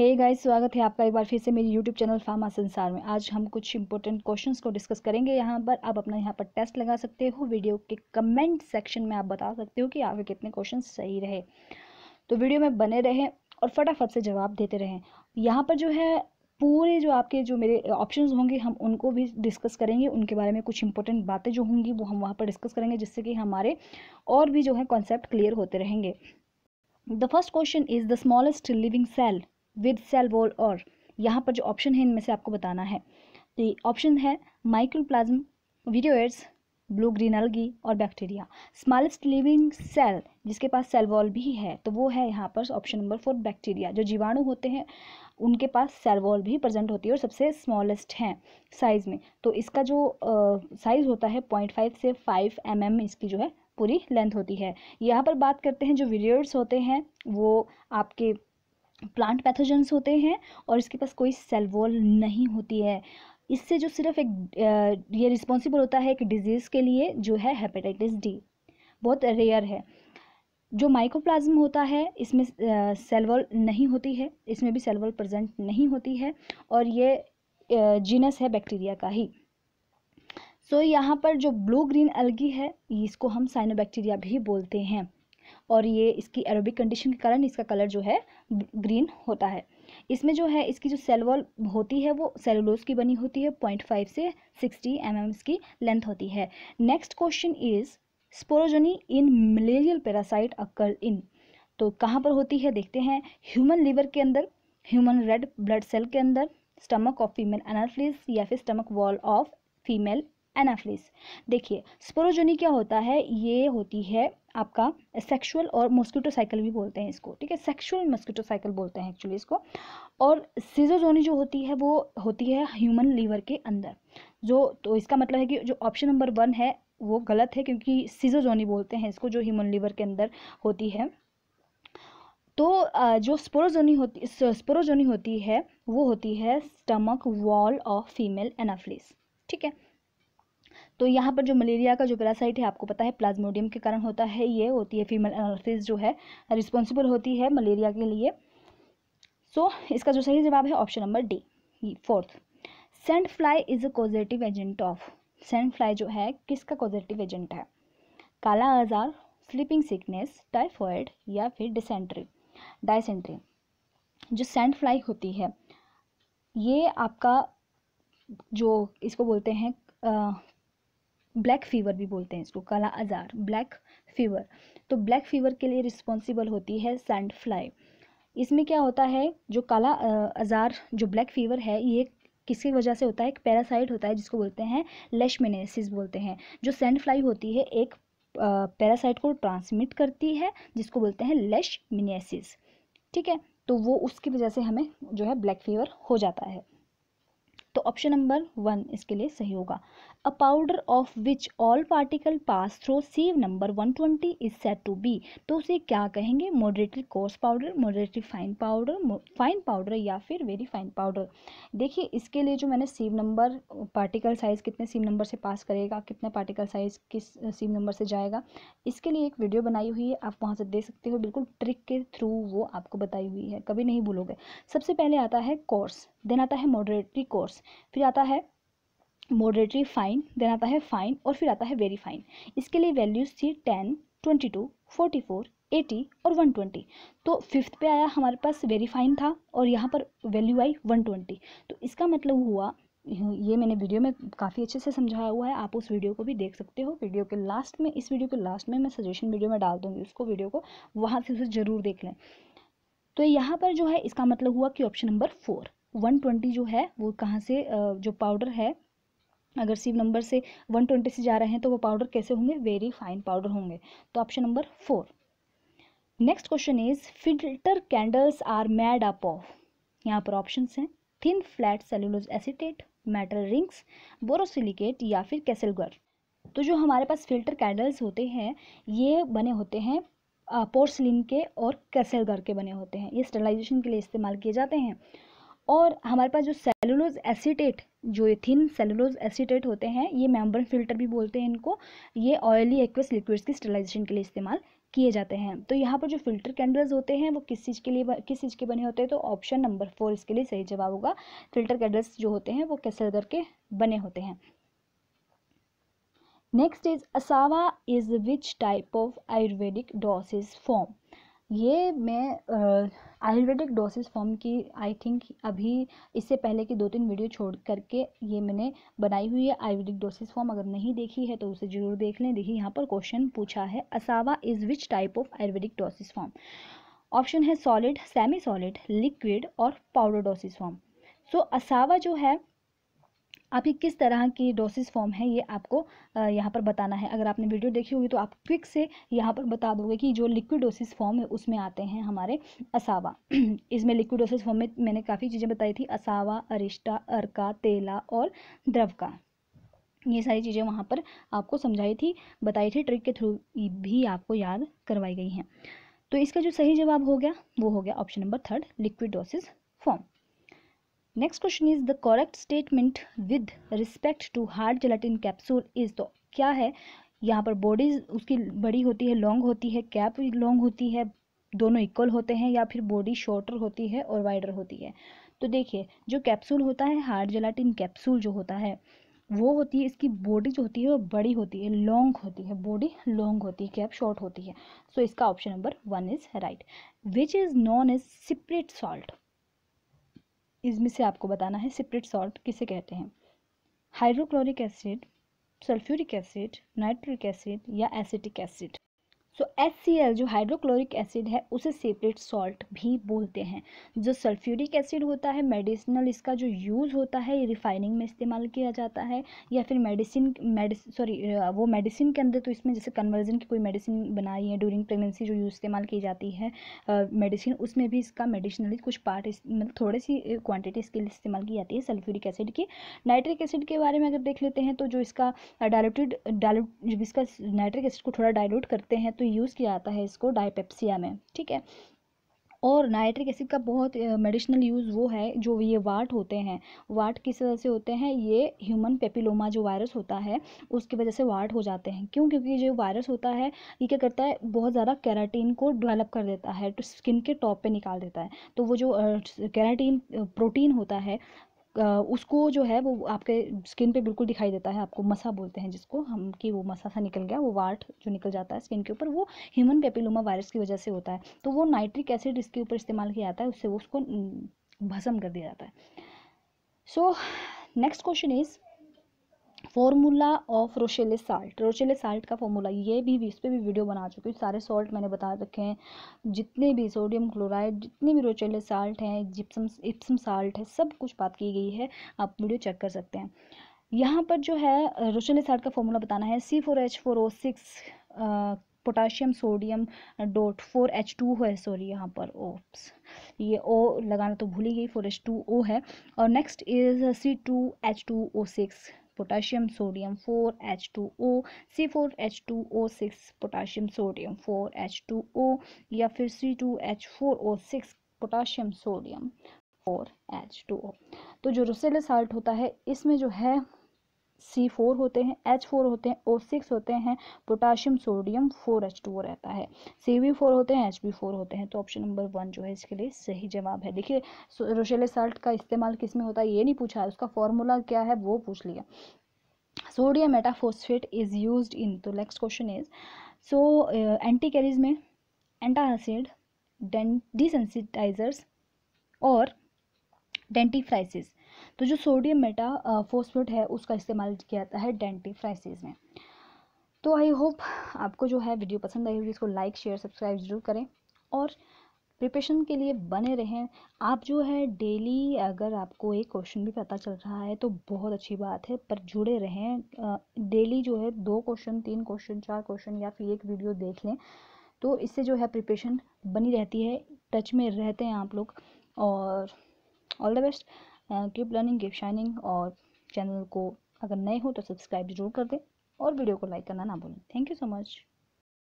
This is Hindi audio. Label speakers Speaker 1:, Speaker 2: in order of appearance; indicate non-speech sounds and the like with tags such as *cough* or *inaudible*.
Speaker 1: हे गाइस स्वागत है आपका एक बार फिर से मेरी यूट्यूब चैनल फार्मा संसार में आज हम कुछ इंपॉर्टेंट क्वेश्चंस को डिस्कस करेंगे यहाँ पर आप अपना यहाँ पर टेस्ट लगा सकते हो वीडियो के कमेंट सेक्शन में आप बता सकते हो कि आपके कितने क्वेश्चन सही रहे तो वीडियो में बने रहें और फटाफट से जवाब देते रहें यहाँ पर जो है पूरे जो आपके जो मेरे ऑप्शन होंगे हम उनको भी डिस्कस करेंगे उनके बारे में कुछ इंपॉर्टेंट बातें जो होंगी वो हम वहाँ पर डिस्कस करेंगे जिससे कि हमारे और भी जो है कॉन्सेप्ट क्लियर होते रहेंगे the first question is the smallest living cell with cell wall और यहाँ पर जो ऑप्शन है इनमें से आपको बताना है तो ऑप्शन है माइक्रोप्लाज्म वीडियोएड्स ब्लू ग्रीन अलगी और बैक्टीरिया स्मॉलेस्ट लिविंग सेल जिसके पास सेल वॉल भी है तो वो है यहाँ पर ऑप्शन नंबर फोर बैक्टीरिया जो जीवाणु होते हैं उनके पास सेल वॉल भी प्रेजेंट होती है और सबसे स्मॉलेस्ट हैं साइज़ में तो इसका जो साइज़ होता है पॉइंट फाइव से फाइव एम एम इसकी जो है पूरी लेंथ होती है यहाँ पर बात करते हैं जो वीडियोर्स होते हैं वो आपके प्लांट पैथोजेंस होते हैं और इसके पास कोई सेल वॉल नहीं होती है इससे जो सिर्फ एक ये रिस्पॉन्सिबल होता है एक डिजीज़ के लिए जो है हेपेटाइटिस डी बहुत रेयर है जो माइकोप्लाज्म होता है इसमें सेलवॉल नहीं होती है इसमें भी सेलवॉल प्रेजेंट नहीं होती है और ये जीनस है बैक्टीरिया का ही सो so, यहाँ पर जो ब्लू ग्रीन अलगी है इसको हम साइनोबैक्टीरिया भी बोलते हैं और ये इसकी एरोबिक कंडीशन के कारण इसका कलर जो है ग्रीन होता है इसमें जो है इसकी जो सेल वॉल होती है वो सेलोलोज की बनी होती है पॉइंट फाइव से सिक्सटी एम mm की लेंथ होती है next question is sporogony in malarial parasite occur in तो कहाँ पर होती है देखते हैं ह्यूमन लीवर के अंदर ह्यूमन रेड ब्लड सेल के अंदर स्टमक ऑफ फीमेल एनाफ्लिस या फिर stomach wall of female Anopheles देखिए स्पोरोजोनी क्या होता है ये होती है आपका सेक्सुअल और मॉस्किटो साइकिल भी बोलते हैं इसको ठीक है सेक्सुअल मॉस्किटो साइकिल बोलते हैं एक्चुअली इसको और सीजोजोनी जो होती है वो होती है ह्यूमन लीवर के अंदर जो तो इसका मतलब है कि जो ऑप्शन नंबर वन है वो गलत है क्योंकि सीजोजोनी बोलते हैं इसको जो ह्यूमन लीवर के अंदर होती है तो जो स्पोरोजोनी होती स्पोरोजोनी होती है वो होती है stomach wall of female Anopheles ठीक है तो यहाँ पर जो मलेरिया का जो पैरासाइट है आपको पता है प्लाज्मोडियम के कारण होता है ये होती है फीमेल एनालिसिस जो है रिस्पॉन्सिबल होती है मलेरिया के लिए सो so, इसका जो सही जवाब है option number D fourth sand fly is a causative agent of sand fly जो है किसका कोजेटिव एजेंट है काला आजार स्लीपिंग सिकनेस टाइफॉयड या फिर डिसेंट्री डायसेंट्री जो सेंट फ्लाई होती है ये आपका जो इसको बोलते हैं ब्लैक फीवर भी बोलते हैं इसको काला आज़ार ब्लैक फीवर तो ब्लैक फीवर के लिए रिस्पॉन्सिबल होती है सैंड फ्लाई इसमें क्या होता है जो काला आज़ार जो ब्लैक फीवर है ये किसकी वजह से होता है एक पैरासाइट होता है जिसको बोलते हैं लेशमिनेसिस बोलते हैं जो सैंड फ्लाई होती है एक पैरासाइट को ट्रांसमिट करती है जिसको बोलते हैं लेश मिनेसिस ठीक है तो वो उसकी वजह से हमें जो है ब्लैक फीवर हो जाता है तो ऑप्शन नंबर वन इसके लिए सही होगा a powder of which all particle pass through sieve number 120 is set to be तो उसे क्या कहेंगे moderately coarse powder moderately fine powder fine powder या फिर वेरी फाइन पाउडर देखिए इसके लिए जो मैंने सीव नंबर पार्टिकल साइज़ कितने सीव नंबर से पास करेगा कितने पार्टिकल साइज़ किस सीव नंबर से जाएगा इसके लिए एक वीडियो बनाई हुई है आप वहाँ से देख सकते हो बिल्कुल ट्रिक के थ्रू वो आपको बताई हुई है कभी नहीं भूलोगे सबसे पहले आता है कोर्स देन आता है मॉडरेटरी कोर्स फिर आता है मॉडरेटरी फाइन देन आता है फाइन और फिर आता है वेरी फाइन इसके लिए वैल्यूज़ थी ten twenty two forty four eighty और वन ट्वेंटी तो फिफ्थ पे आया हमारे पास वेरी फाइन था और यहाँ पर वैल्यू आई वन ट्वेंटी तो इसका मतलब हुआ ये मैंने वीडियो में काफ़ी अच्छे से समझाया हुआ है आप उस वीडियो को भी देख सकते हो वीडियो के लास्ट में इस वीडियो के लास्ट में मैं सजेशन वीडियो में डाल दूँगी उसको वीडियो को वहाँ से उसे ज़रूर देख लें तो यहाँ पर जो है इसका मतलब हुआ कि option number four one twenty जो है वो कहाँ से जो पाउडर है अगर सीव नंबर से वन ट्वेंटी से जा रहे हैं तो वो पाउडर कैसे होंगे वेरी फाइन पाउडर होंगे तो option number four next question is filter candles are made up of यहाँ पर ऑप्शन हैं thin flat cellulose acetate metal rings borosilicate या फिर कैसलगर तो जो हमारे पास फिल्टर कैंडल्स होते हैं ये बने होते हैं पोर्सलिन के और कैसलगर के बने होते हैं ये स्टेलाइजेशन के लिए इस्तेमाल किए जाते हैं और हमारे पास जो सेलुलोज एसीटेट जो थिन सेलुलोज एसीटेट होते हैं ये मेम्बर फिल्टर भी बोलते हैं इनको ये ऑयली एक्वस लिक्विड्स की स्टेलाइजेशन के लिए इस्तेमाल किए जाते हैं तो यहाँ पर जो फिल्टर कैंडल्स होते हैं वो किस चीज़ के लिए किस चीज़ के बने होते हैं तो ऑप्शन नंबर फोर इसके लिए सही जवाब होगा फिल्टर कैंडल्स जो होते हैं वो कैसलगर के बने होते हैं next is asava is which type of Ayurvedic dosage form ये मैं आयुर्वेदिक डोसेज फॉर्म की आई थिंक अभी इससे पहले की दो तीन वीडियो छोड़ करके ये मैंने बनाई हुई है आयुर्वेदिक डोसेज फॉर्म अगर नहीं देखी है तो उसे ज़रूर देख लें देखिए यहाँ पर क्वेश्चन पूछा है asava is which type of Ayurvedic dosage form option है सॉलिड सेमी सॉलिड लिक्विड और powder dosage form so asava जो है आपकी किस तरह की डोसेज फॉर्म है ये आपको यहाँ पर बताना है अगर आपने वीडियो देखी होगी तो आप क्विक से यहाँ पर बता दोगे कि जो लिक्विड डोसेज फॉर्म है उसमें आते हैं हमारे असावा *clears throat* इसमें लिक्विड डोसेज फॉर्म में मैंने काफ़ी चीज़ें बताई थी असावा अरिष्टा अर्का तेला और द्रव का ये सारी चीज़ें वहाँ पर आपको समझाई थी बताई थी ट्रिक के थ्रू भी आपको याद करवाई गई हैं तो इसका जो सही जवाब हो गया वो हो गया option number third liquid dosage form next question is the correct statement with respect to hard gelatin capsule is तो क्या है यहाँ पर बॉडी उसकी बड़ी होती है लॉन्ग होती है कैप लॉन्ग होती है दोनों इक्वल होते हैं या फिर बॉडी शॉर्टर होती है और वाइडर होती है तो देखिए जो कैप्सूल होता है हार्ड जेलाटिन कैप्सूल जो होता है वो होती है इसकी बॉडी जो होती है वो बड़ी होती है लॉन्ग होती है बॉडी लॉन्ग होती है कैप शॉर्ट होती है सो so, इसका option number one is right which is known as separate salt इसमें से आपको बताना है सिप्रेट सॉल्ट किसे कहते हैं hydrochloric acid sulphuric acid nitric acid या acetic acid so H C L जो हाइड्रोक्लोरिक एसिड है उसे सेपरेट सॉल्ट भी बोलते हैं जो सल्फ्यूरिक एसिड होता है मेडिसिनल इसका जो यूज़ होता है ये रिफाइनिंग में इस्तेमाल किया जाता है या फिर मेडिसिन मेडिस सॉरी वो मेडिसिन के अंदर तो इसमें जैसे कन्वर्जन की कोई मेडिसिन बनाई है ड्यूरिंग प्रेगनेंसी जो यूज इस्तेमाल की जाती है मेडिसिन uh, उसमें भी इसका मेडिसिनली कुछ पार्ट मतलब थोड़ी सी क्वान्टिटी इसके लिए इस्तेमाल की जाती है सल्फ्यूरिक एसिड की नाइट्रिक एसिड के बारे में अगर देख लेते हैं तो जो इसका डायलूटेड डायलूट इसका नाइट्रिक एसिड को थोड़ा डायलूट करते हैं तो यूज़ किया जाता है इसको डायपेप्सिया में ठीक है और नाइट्रिक एसिड का बहुत मेडिसिनल यूज़ वो है जो ये वाट होते हैं वाट किस वजह से होते हैं ये ह्यूमन पेपिलोमा जो वायरस होता है उसकी वजह से वाट हो जाते हैं क्यों क्योंकि जो वायरस होता है ये क्या करता है बहुत ज़्यादा कैराटीन को डेवलप कर देता है तो स्किन के टॉप पे निकाल देता है तो वो जो कैराटीन प्रोटीन होता है उसको जो है वो आपके स्किन पे बिल्कुल दिखाई देता है आपको मसा बोलते हैं जिसको हम कि वो मसा सा निकल गया वो वाट जो निकल जाता है स्किन के ऊपर वो ह्यूमन पेपिलोमा वायरस की वजह से होता है तो वो नाइट्रिक एसिड इसके ऊपर इस्तेमाल किया जाता है उससे वो उसको भस्म कर दिया जाता है so next question is formula of Rochelle salt Rochelle salt का फॉर्मूला ये भी इस पर भी वीडियो बना चुकी हूँ सारे सॉल्ट मैंने बता रखे हैं जितने भी सोडियम क्लोराइड जितने भी रोशेले साल्ट हैं जिप्सम इप्सम साल्ट है सब कुछ बात की गई है आप वीडियो चेक कर सकते हैं यहाँ पर जो है रोशेले साल्ट का फॉर्मूला बताना है C four H four O six potassium sodium dot four H two है सॉरी यहाँ पर ओप्स ये ओ लगाना तो भूल ही गई फोर एच टू ओ है और next is C two H two O six potassium sodium four H two O C four H two O six potassium sodium four H two O या फिर C two H four O six potassium sodium four H two O तो जो रुसेल साल्ट होता है इसमें जो है सी फोर होते हैं एच फोर होते हैं ओ सिक्स होते हैं potassium sodium four H two रहता है सी बी फोर होते हैं एच बी फोर होते हैं तो ऑप्शन नंबर वन जो है इसके लिए सही जवाब है देखिए रोशेले साल्ट का इस्तेमाल किस में होता है ये नहीं पूछा है उसका फॉर्मूला क्या है वो पूछ लिया sodium metaphosphate is use in तो next question is so anti caries में एंटा एसिड डिसेंसिटाइजर्स और डेंटीफ्राइसिस तो जो सोडियम मेटा फोस्फेट है उसका इस्तेमाल किया जाता है डेंटिफ्राइसिस में तो आई होप आपको जो है वीडियो पसंद आई होगी इसको लाइक शेयर सब्सक्राइब ज़रूर करें और प्रिपरेशन के लिए बने रहें आप जो है डेली अगर आपको एक क्वेश्चन भी पता चल रहा है तो बहुत अच्छी बात है पर जुड़े रहें डेली जो है दो क्वेश्चन तीन क्वेश्चन चार क्वेश्चन या फिर एक वीडियो देख लें तो इससे जो है प्रिपरेशन बनी रहती है टच में रहते हैं आप लोग और all the best tube learning give shining और चैनल को अगर नए हो तो सब्सक्राइब जरूर कर दें और वीडियो को लाइक करना ना भूलें थैंक यू सो मच